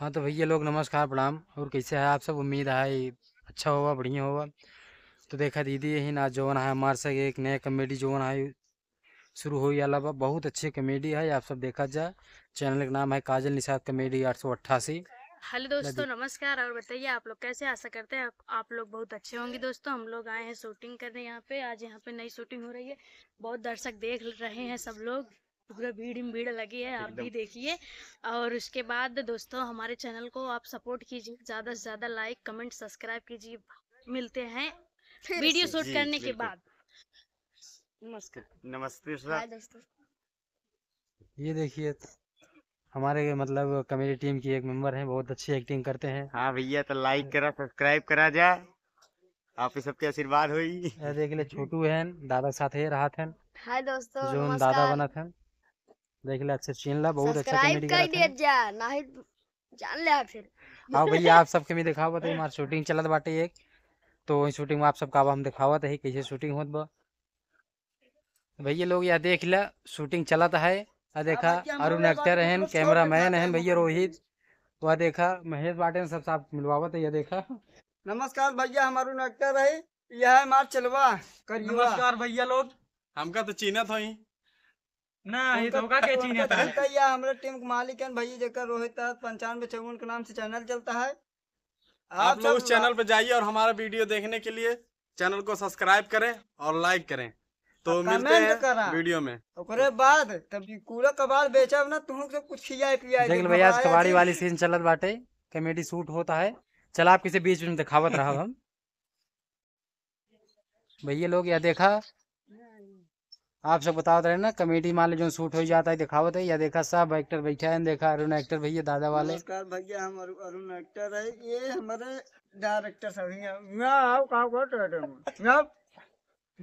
हाँ तो भैया लोग नमस्कार प्रणाम और कैसे है आप सब उम्मीद है अच्छा होगा बढ़िया होगा तो देखा दीदी यही ना जोन है हमारे से एक नया कॉमेडी जोन है शुरू हुई अलावा बहुत अच्छी कॉमेडी है आप सब देखा जाए चैनल का नाम है काजल निषाद कॉमेडी आठ सौ अट्ठासी हेलो दोस्तों नमस्कार और बताइए आप लोग कैसे आशा करते हैं आप लोग बहुत अच्छे होंगे दोस्तों हम लोग आए हैं शूटिंग करने यहाँ पे आज यहाँ पे नई शूटिंग हो रही है बहुत दर्शक देख रहे हैं सब लोग पूरा भीड़ भीड़ लगी है आप भी देखिए और उसके बाद दोस्तों हमारे चैनल को आप सपोर्ट कीजिए ज़्यादा से ज़्यादा लाइक कमेंट सब्सक्राइब कीजिए मिलते हैं वीडियो शूट करने के बाद नमस्कार नमस्ते दोस्तों ये देखिए हमारे मतलब कमेडी टीम की एक मेंबर हैं बहुत अच्छी एक्टिंग करते हैं हाँ भैया तो लाइक करा सब्सक्राइब करा जा आप सबके आशीर्वाद हुई देख ले छोटू है दादा साथ ही रहा थे हाय दोस्तों जो दादा बना था देख ले अच्छे चीन ला बहुत अच्छा कमेडी कर दिया जा नाही तो जान ले फिर हां भैया आप सबके में दिखाओ बताई मार शूटिंग चलत बाटे एक तो वही शूटिंग में आप सबका हम दिखावत है कैसे शूटिंग होत बा भैया लोग यहाँ देख ला शूटिंग चलत है आ देखा हाँ अरुण एक्टर हैं कैमरा मैन हैं भैया रोहित वह देखा महेश बाटे सब साफ मिलवावत है यह देखा नमस्कार भैया हम अरुण एक्टर है यह है मार चलवा नमस्कार भैया लोग हमका तो चीनत हुई ना ये तो का के चीन टीम के मालिक हैं भैया जेकर रोहित के नाम से चैनल चलता है आप लोग उस चैनल जाइए और हमारा वीडियो देखने के लिए चैनल को सब्सक्राइब करें और लाइक करें तो मिलते हैं वीडियो में ओकरे बाद तब कूड़ा बेचब ना तुम कुछ खिया पिया देख भैया कबाड़ी वाली सीन चलत बाटे कॉमेडी शूट होता है चल आप किसी बीच में दिखावत रहा हम भैया लोग यह देखा आप सब बताते रहे ना कमेडी माले जो सूट हो जाता है दिखावत है या देखा सब एक्टर बैठा है देखा अरुण एक्टर भैया दादा वाले नमस्कार भैया हम अरुण एक्टर है ये हमारे डायरेक्टर सभी हैं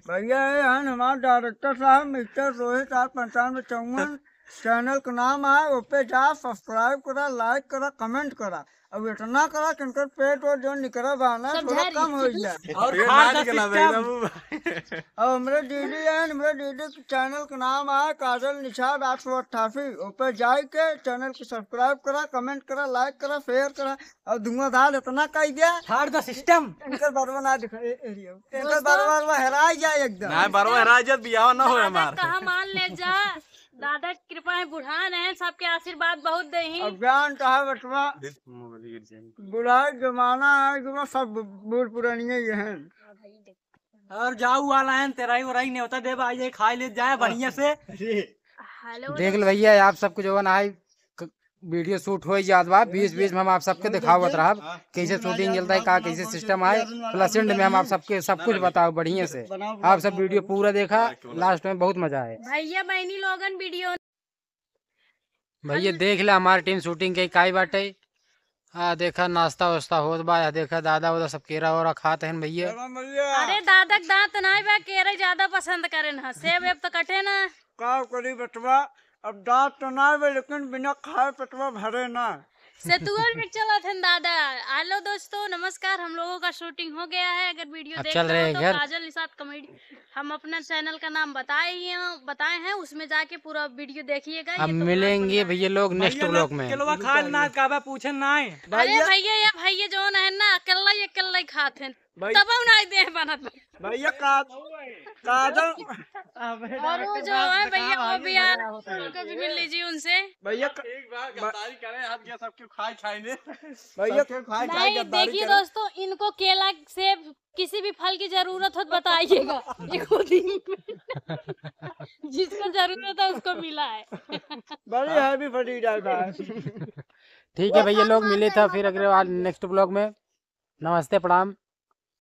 भैया है हमारे डायरेक्टर साहब मिस्टर रोहित आप पंचानवे चौवन चैनल का नाम है वो पे जा सब्सक्राइब करा लाइक करा कमेंट करा अब इतना करा कि उनका पेट और जो निकल बहाना थोड़ा कम हो जाए और मेरे दीदी है मेरे दीदी के चैनल का नाम है काजल निषाद आठ सौ अट्ठासी वो पे जाए के चैनल को सब्सक्राइब करा कमेंट करा लाइक करा शेयर करा और धुआंधार इतना कह दिया हार्ड द सिस्टम इनका बरवा ना दिखा इनका बरवा हरा जाए एकदम ना बरवा हरा जाए बियाह ना हो हमारे कहां मान ले जा दादा कृपा है बुढ़ान है सबके आशीर्वाद बहुत दही अभियान तो है बचवा बुढ़ा जमाना है सब बूढ़ पुरानी ही हैं और जाऊ वाला है तेराई वराई नहीं होता दे भाई खाई ले जाए बढ़िया से हेलो देख लो भैया आप सब कुछ ओवन वीडियो शूट हो जात बा बीच बीच में हम आप सबके दिखावत रहब हाँ, कैसे शूटिंग चलता है का कैसे सिस्टम आए प्लस एंड में हम आप सबके सब कुछ बताओ बढ़िया से आप सब वीडियो पूरा देखा लास्ट में बहुत मजा आए भैया बहनी लोगन वीडियो भैया देख ला हमारी टीम शूटिंग के काई बाटे हाँ देखा नाश्ता वास्ता होत बा देखा दादा वादा सब केरा वोरा खाते हैं भैया अरे दादा दांत ना केरा ज्यादा पसंद करे तो ना सेब तो कटे ना का करी बटवा अब दांत तो ना है लेकिन बिना खाए पतवा तो भरे ना सतुअल में चला था दादा हेलो दोस्तों नमस्कार हम लोगों का शूटिंग हो गया है अगर वीडियो देख रहे हो तो काजल निषाद कॉमेडी हम अपना चैनल का नाम बताए हैं बताए हैं उसमें जाके पूरा वीडियो देखिएगा हम तो मिलेंगे भैया लोग नेक्स्ट ब्लॉग में पूछे ना अरे भैया ये भैया जो है ना अकेला अकेला खाते हैं तब बनाते हैं बनत भैया और वो जो है भैया वो भी यार उनको भी मिल लीजिए उनसे भैया करें खाए खाए देखिए दोस्तों इनको केला सेब किसी भी फल की जरूरत हो तो बताइएगा जिसको जरूरत है उसको मिला है बड़ी हाँ। हैवी फटी ठीक है भैया लोग मिले था तो फिर अगले नेक्स्ट ब्लॉग में नमस्ते प्रणाम